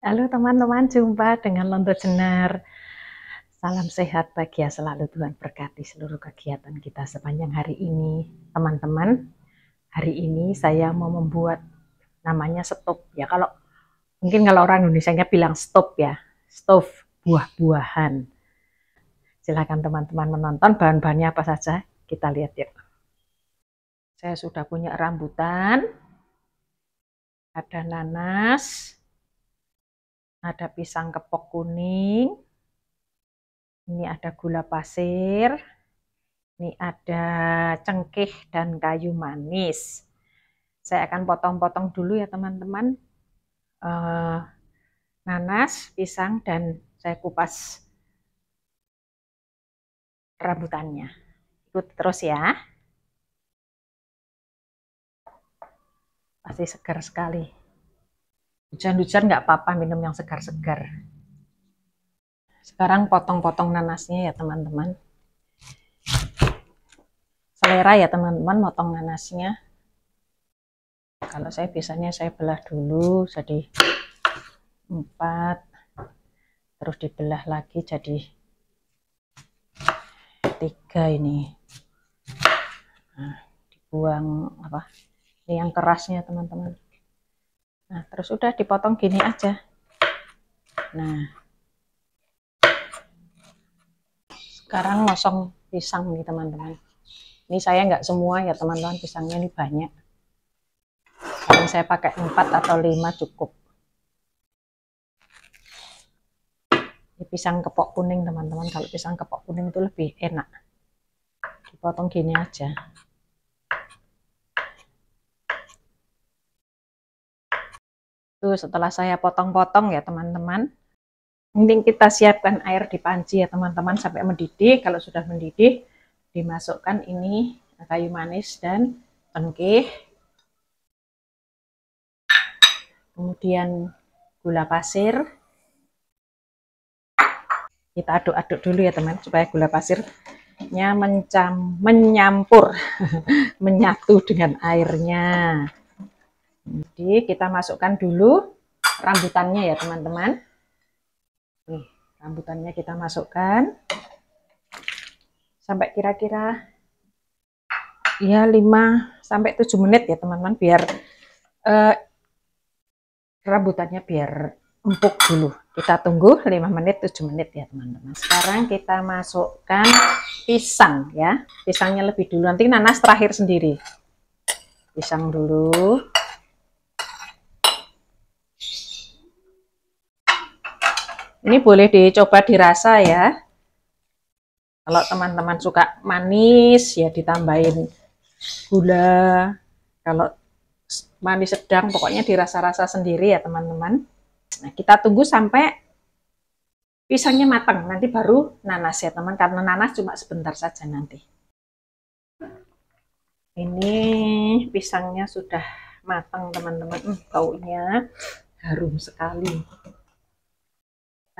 Halo teman-teman, jumpa dengan Lonto Jenar. Salam sehat, bahagia ya, selalu Tuhan berkati seluruh kegiatan kita sepanjang hari ini. Teman-teman, hari ini saya mau membuat namanya stop ya. Kalau mungkin kalau orang Indonesia bilang stop ya, stop buah-buahan. Silakan teman-teman menonton bahan-bahannya apa saja, kita lihat ya. Saya sudah punya rambutan, ada nanas, ada pisang kepok kuning, ini ada gula pasir, ini ada cengkeh dan kayu manis. Saya akan potong-potong dulu ya teman-teman. Uh, nanas, pisang, dan saya kupas rambutannya. Ikut terus ya. Pasti segar sekali. Hujan-hujan nggak apa-apa minum yang segar-segar. Sekarang potong-potong nanasnya ya teman-teman. Selera ya teman-teman potong nanasnya. Kalau saya biasanya saya belah dulu jadi empat, Terus dibelah lagi jadi tiga ini. Nah, dibuang apa? Ini yang kerasnya teman-teman. Nah, terus udah dipotong gini aja. Nah, sekarang ngosong pisang nih teman-teman. Ini saya nggak semua ya teman-teman, pisangnya ini banyak. Sekarang saya pakai 4 atau 5 cukup. Ini pisang kepok kuning teman-teman. Kalau pisang kepok kuning itu lebih enak. Dipotong gini aja. setelah saya potong-potong ya teman-teman. Mending kita siapkan air di panci ya teman-teman sampai mendidih. Kalau sudah mendidih, dimasukkan ini kayu manis dan tengkeh. Kemudian gula pasir. Kita aduk-aduk dulu ya teman supaya gula pasirnya mencam, menyampur, menyatu dengan airnya. Jadi kita masukkan dulu rambutannya ya teman-teman. Nih, rambutannya kita masukkan sampai kira-kira ya 5 sampai 7 menit ya teman-teman biar eh, rambutannya biar empuk dulu. Kita tunggu 5 menit 7 menit ya teman-teman. Sekarang kita masukkan pisang ya. Pisangnya lebih dulu nanti nanas terakhir sendiri. Pisang dulu. Ini boleh dicoba dirasa ya. Kalau teman-teman suka manis ya ditambahin gula. Kalau manis sedang pokoknya dirasa-rasa sendiri ya teman-teman. Nah, kita tunggu sampai pisangnya matang. Nanti baru nanas ya teman karena nanas cuma sebentar saja nanti. Ini pisangnya sudah matang teman-teman. Hmm, baunya harum sekali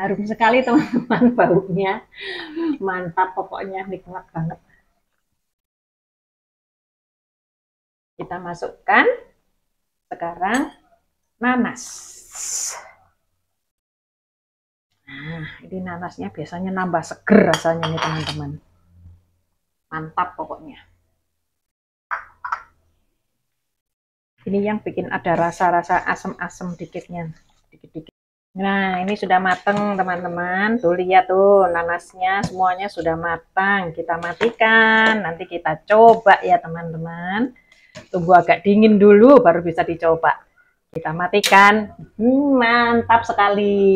harum sekali teman-teman baunya mantap pokoknya nikmat banget kita masukkan sekarang nanas nah ini nanasnya biasanya nambah seger rasanya nih teman-teman mantap pokoknya ini yang bikin ada rasa-rasa asem-asem dikitnya Nah, ini sudah matang teman-teman. Tuh lihat tuh nanasnya semuanya sudah matang. Kita matikan, nanti kita coba ya teman-teman. Tunggu agak dingin dulu baru bisa dicoba. Kita matikan. Hmm, mantap sekali.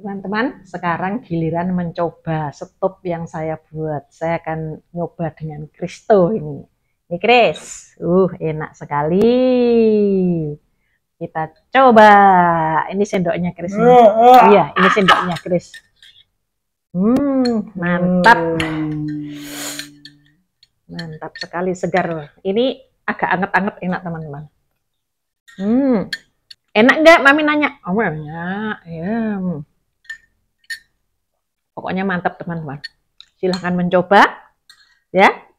Teman-teman, sekarang giliran mencoba stop yang saya buat. Saya akan nyoba dengan Kristo ini. Ini Kris. Uh, enak sekali. Kita coba. Ini sendoknya Chris. Uh, eh, uh. Eh. Iya, ini sendoknya Chris. Hmm, mantap. Hmm. Mantap sekali segar. Ini agak anget-anget enak teman-teman. Hmm. Enak nggak? Mami nanya. Oh, enak. Ya. Hmm. Pokoknya mantap teman-teman. Silahkan mencoba. Ya.